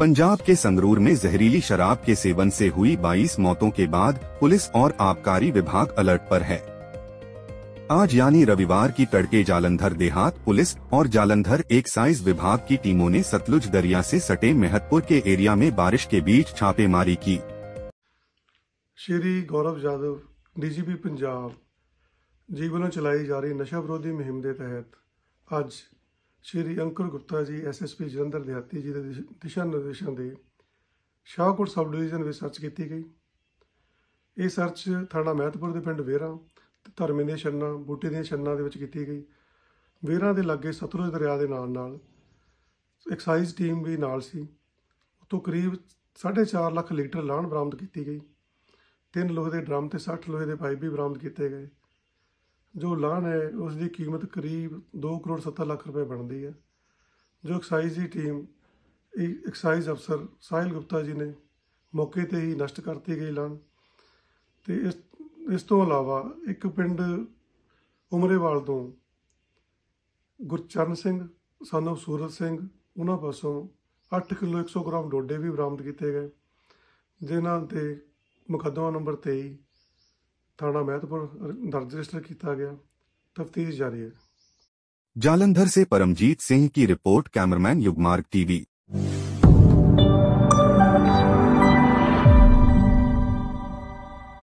पंजाब के संगरूर में जहरीली शराब के सेवन से हुई 22 मौतों के बाद पुलिस और आबकारी विभाग अलर्ट पर है आज यानी रविवार की तड़के जालंधर देहात पुलिस और जालंधर एक्साइज विभाग की टीमों ने सतलुज दरिया से सटे मेहतपुर के एरिया में बारिश के बीच छापेमारी की श्री गौरव यादव डीजीपी पंजाब जी वालों चलाई जा रही नशा विरोधी मुहिम के तहत अज ਸ਼੍ਰੀ ਅੰਕੁਰ ਗੁਪਤਾ ਜੀ ਐਸਐਸਪੀ ਜਲੰਧਰ ਦਿਹਾਤੀ ਜੀ ਦੇ ਦਿਸ਼ਾ ਨਿਰਦੇਸ਼ਾਂ ਦੇ ਸ਼ਾਹਕੋਟ ਸਬ ਡਿਵੀਜ਼ਨ ਵਿੱਚ ਸਰਚ ਕੀਤੀ ਗਈ ਇਹ ਸਰਚ ਥਾਣਾ ਮਹਿਤਪੁਰ ਦੇ ਪਿੰਡ ਵੇਰਾ ਧਰਮੇ ਦੇ ਛੰਨਾ ਬੂਟੇ ਦੇ ਛੰਨਾ ਦੇ ਵਿੱਚ ਕੀਤੀ ਗਈ ਵੇਰਾ ਦੇ ਲਾਗੇ ਸਤਲੁਜ ਦਰਿਆ ਦੇ ਨਾਲ ਨਾਲ ਐਕਸਾਈਜ਼ ਟੀਮ ਵੀ ਨਾਲ ਸੀ ਉਤੋਂ ਕਰੀਬ 4.5 ਲੱਖ ਲੀਟਰ ਲਾਣ ਬਰਾਮਦ ਕੀਤੀ ਗਈ ਤਿੰਨ ਲੋਹੇ ਦੇ ਡਰਮ ਤੇ 60 ਲੋਹੇ ਦੇ ਪਾਈਪ ਵੀ ਬਰਾਮਦ ਕੀਤੇ ਗਏ ਜੋ ਲਾਨ ਹੈ ਉਸ ਦੀ ਕੀਮਤ ਕਰੀਬ 2 ਕਰੋੜ 70 ਲੱਖ ਰੁਪਏ ਬਣਦੀ ਹੈ ਜੋ ਐਕਸਾਈਜ਼ ਦੀ ਟੀਮ ਐਕਸਾਈਜ਼ ਅਫਸਰ ਸਾਹਿਲ ਗੁਪਤਾ ਜੀ ਨੇ ਮੌਕੇ ਤੇ ਹੀ ਨਸ਼ਟ ਕਰਤੀ ਗਈ ਲਾਨ ਤੇ ਇਸ ਇਸ ਤੋਂ ਇਲਾਵਾ ਇੱਕ ਪਿੰਡ ਉਮਰੇਵਾਲ ਤੋਂ ਗੁਰਚਰਨ ਸਿੰਘ ਸਾਨੂੰ ਸੂਰਤ ਸਿੰਘ ਉਹਨਾਂ ਪਾਸੋਂ 8 ਕਿਲੋ 100 ਗ੍ਰਾਮ ਡੋਡੇ ਵੀ ਬਰਾਮਦ ਕੀਤੇ ਗਏ ਜਿਨ੍ਹਾਂ ਤੇ ਮੁਕੱਦਮਾ ਨੰਬਰ 23 ਥਾਣਾ ਮਹਿਤਪੁਰ ਦਰਜ ਰਜਿਸਟਰ ਕੀਤਾ ਗਿਆ ਤਫਤੀਸ਼ ਜਾਰੀ ਹੈ ਜਲੰਧਰ ਸੇ ਪਰਮਜੀਤ ਸਿੰਘ ਕੀ ਰਿਪੋਰਟ ਕੈਮਰਾਮੈਨ ਯੁਗਮਾਰਗ ਟੀਵੀ